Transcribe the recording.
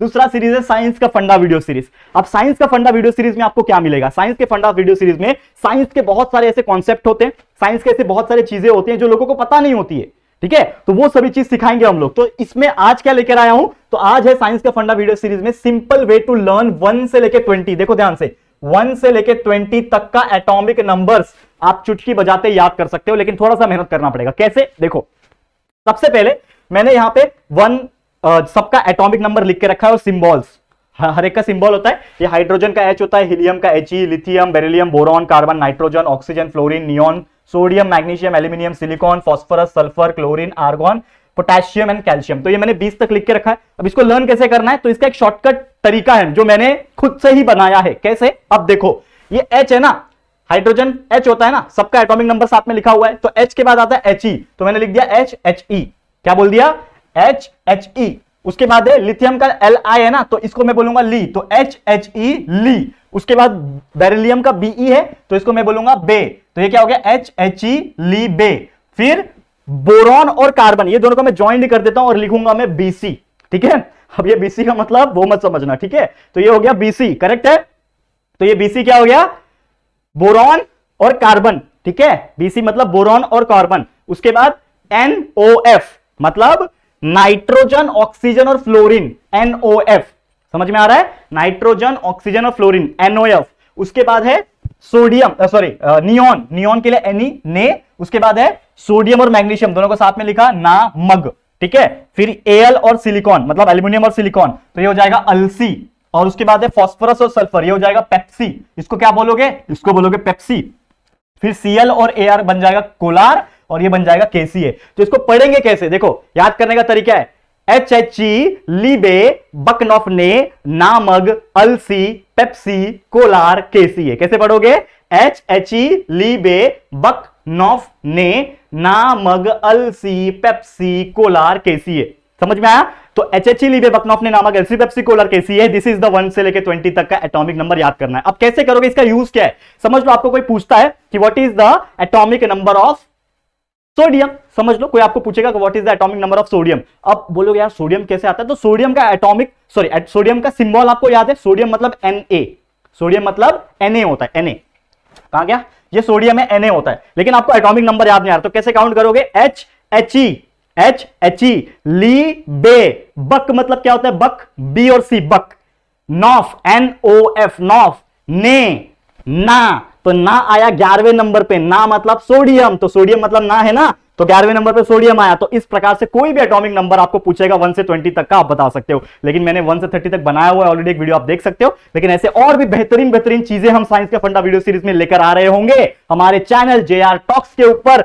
दूसरा सीरीज है साइंस का फंडा वीडियो सीरीज अब साइंस का फंडा वीडियो सीरीज में आपको क्या मिलेगा साइंस के फंडा वीडियो सीरीज में साइंस के बहुत सारे ऐसे कॉन्सेप्ट होते हैं साइंस के ऐसे बहुत सारी चीजें होती हैं जो लोगों को पता नहीं होती है ठीक है तो वो सभी चीज सिखाएंगे हम लोग तो इसमें आज क्या लेकर आया हूं तो आज है साइंस का फंडा वीडियो सीरीज में simple way to learn one से लेकर ट्वेंटी देखो ध्यान से वन से लेकर ट्वेंटी तक का एटॉमिक नंबर्स आप चुटकी बजाते याद कर सकते हो लेकिन थोड़ा सा मेहनत करना पड़ेगा कैसे देखो सबसे पहले मैंने यहां पे वन सबका एटॉमिक नंबर लिख के रखा है और सिंबल्स हर एक का सिंबल होता है ये हाइड्रोजन का एच होता है हीलियम का H E lithium beryllium boron carbon nitrogen oxygen fluorine neon sodium magnesium aluminium silicon phosphorus sulphur chlorine argon potassium and calcium तो ये मैंने 20 तक लिख के रखा है अब इसको लर्न कैसे करना है तो इसका एक शॉर्टकट तरीका है जो मैंने खुद से ही बनाया है कैसे अब देखो ये एच है ना हाइड्रोजन एच होता है ना सबका एटॉमिक नंबर साथ में लिखा हुआ है तो एच के बाद आता है एच ई e। तो मैंने लिख दिया एच एच ई क्या बोल दिया एच एच ई उसके बाद है लिथियम का एल आई है ना तो इसको मैं बोलूंगा ली तो एच एच ई ली उसके बाद बेरिलियम का बीई है तो इसको मैं बोलूंगा बे तो ये क्या हो गया एच एच ई ली बे फिर बोरॉन और कार्बन ये दोनों को मैं ज्वाइन कर देता हूं और लिखूंगा मैं बीसी ठीक है अब ये बीसी का मतलब वो मत समझना ठीक है तो ये हो गया बीसी करेक्ट है तो ये बीसी क्या हो गया बोरॉन और कार्बन ठीक है बीसी मतलब बोरॉन और कार्बन उसके बाद एफ मतलब नाइट्रोजन ऑक्सीजन और फ्लोरिन एनओएफ समझ में आ रहा है नाइट्रोजन ऑक्सीजन और फ्लोरिन एनओएफ उसके बाद है सोडियम सॉरी नियॉन नियॉन के लिए एनी ने e, उसके बाद है सोडियम और मैग्नीशियम दोनों को साथ में लिखा ना मग ठीक है फिर एल और सिलिकॉन मतलब एल्यूमिनियम और सिलिकॉन तो ये हो जाएगा अलसी और उसके बाद है फॉस्फोरस और सल्फर ये हो जाएगा पेप्सी इसको क्या बोलोगे इसको बोलोगे पेप्सी फिर सीएल और ए बन जाएगा कोलार और ये बन जाएगा केसीए तो इसको पढ़ेंगे कैसे देखो याद करने का तरीका है एच एच ई लीबे बकनोफ ने नामग अलसी पेप्सी कोलार केसीए कैसे पढ़ोगे एच एच ई लीबे बक बकनॉफ ने नामग अलसी पेप्सी कोलार केसीए समझ में आया तो एच एच ई लीबे बकनोफ ने नामक एलसी पेप्सी कोलर केसी है दिस इज द वन से लेकर ट्वेंटी तक का एटॉमिक नंबर याद करना है अब कैसे करोगे इसका यूज क्या है समझ लो आपको कोई पूछता है कि what is the atomic number of sodium समझ लो कोई आपको पूछेगा कि what is the atomic number of sodium अब बोलोगे यार सोडियम कैसे आता है तो सोडियम का एटॉमिक सॉरी सोडियम का सिंबल आपको याद है सोडियम मतलब Na सोडियम मतलब Na होता है Na कहा गया ये सोडियम है Na होता है लेकिन आपको एटॉमिक नंबर याद नहीं आ रहा तो कैसे काउंट करोगे H H E H H E ली बे बक मतलब क्या होता है बक बी और सी बक नॉफ एन ओ एफ नॉफ ने ना तो ना आया ग्यारहवें नंबर पे ना मतलब सोडियम तो सोडियम मतलब ना है ना तो ग्यारहवें नंबर पे सोडियम आया तो इस प्रकार से कोई भी एटॉमिक नंबर आपको पूछेगा वन से ट्वेंटी तक का आप बता सकते हो लेकिन मैंने वन से थर्टी तक बनाया हुआ है ऑलरेडी एक वीडियो आप देख सकते हो लेकिन ऐसे और भी बेहतरीन बेहतरीन चीजें हम साइंस के फंडा वीडियो सीरीज में लेकर आ रहे होंगे हमारे चैनल जे टॉक्स के ऊपर